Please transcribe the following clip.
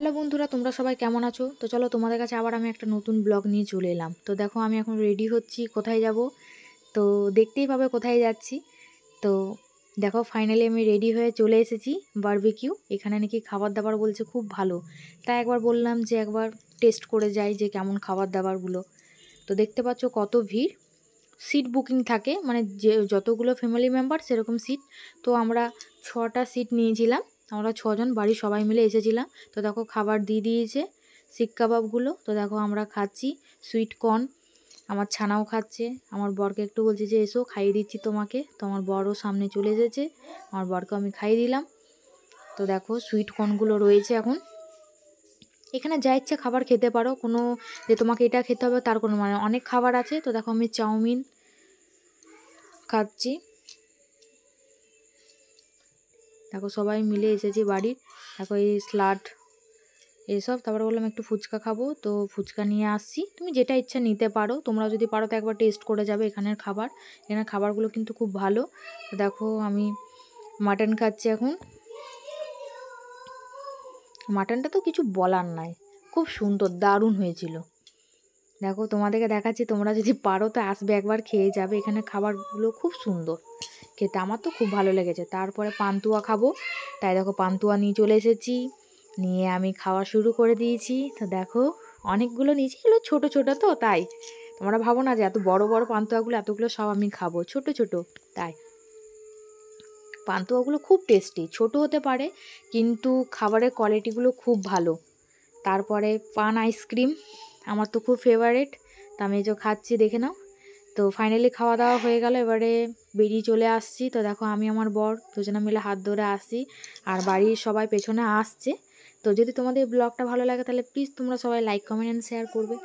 hello বন্ধুরা তোমরা সবাই কেমন আছো তো চলো তোমাদের কাছে আবার আমি একটা নতুন ব্লগ নিয়ে চলে এলাম তো দেখো আমি এখন রেডি হচ্ছি কোথায় যাব তো দেখতেই পাবে কোথায় যাচ্ছি তো দেখো ফাইনালি আমি রেডি হয়ে চলে এসেছি বারবিকিউ এখানে নাকি খাবার দাবার বলছে খুব ভালো তাই একবার বললাম যে একবার টেস্ট করে যাই যে কেমন খাবার দাবারগুলো তো দেখতে পাচ্ছ কত ভিড় সিট বুকিং থাকে মানে যে যতগুলো ফ্যামিলি মেম্বার সেরকম সিট তো আমরা ছটা সিট নিয়েছিলাম আমরা ছজন বাড়ি সবাই মিলে এসেছিলাম তো দেখো খাবার দিয়ে দিয়েছে শিক কাবাবগুলো তো দেখো আমরা খাচ্ছি সুইট কর্ন আমার ছানাও খাচ্ছে আমার বরকে একটু বলছি যে এসো খাইয়ে দিচ্ছি তোমাকে তো আমার বরও সামনে চলে এসেছে আমার বরকে আমি খাইয়ে দিলাম তো দেখো সুইট কর্নগুলো রয়েছে এখন এখানে যা ইচ্ছে খাবার খেতে পারো কোনো যে তোমাকে এটা খেতে হবে তার কোনো মানে অনেক খাবার আছে তো দেখো আমি চাউমিন খাচ্ছি দেখো সবাই মিলে এসেছি বাড়ির দেখো এই স্লাট এসব তারপরে বললাম একটু ফুচকা খাবো তো ফুচকা নিয়ে আসছি তুমি যেটা ইচ্ছা নিতে পারো তোমরা যদি পারো তো একবার টেস্ট করে যাবে এখানের খাবার এখানের খাবারগুলো কিন্তু খুব ভালো দেখো আমি মাটন খাচ্ছি এখন মাটনটা তো কিছু বলার নাই খুব সুন্দর দারুণ হয়েছিল দেখো তোমাদেরকে দেখাচ্ছি তোমরা যদি পারো তো আসবে একবার খেয়ে যাবে এখানে খাবারগুলো খুব সুন্দর খেতে আমার তো খুব ভালো লেগেছে তারপরে পান্তুয়া খাবো তাই দেখো পান্তুয়া নিয়ে চলে এসেছি নিয়ে আমি খাওয়া শুরু করে দিয়েছি তো দেখো অনেকগুলো নিয়েছি এগুলো ছোটো ছোটো তো তাই তোমরা ভাবো না যে এত বড় বড় পান্তুয়াগুলো এতগুলো সব আমি খাবো ছোট ছোট তাই পান্তুয়াগুলো খুব টেস্টি ছোট হতে পারে কিন্তু খাবারের কোয়ালিটিগুলো খুব ভালো তারপরে পান আইসক্রিম আমার তো খুব ফেভারেট তা আমি যে খাচ্ছি দেখে নাও তো ফাইনালি খাওয়া দাওয়া হয়ে গেল এবারে বেরিয়ে চলে আসছি তো দেখো আমি আমার বর দুজনে মিলে হাত ধরে আসি আর বাড়ির সবাই পেছনে আসছে তো যদি তোমাদের ব্লগটা ভালো লাগে তাহলে প্লিজ তোমরা সবাই লাইক কমেন্ট অ্যান্ড শেয়ার করবে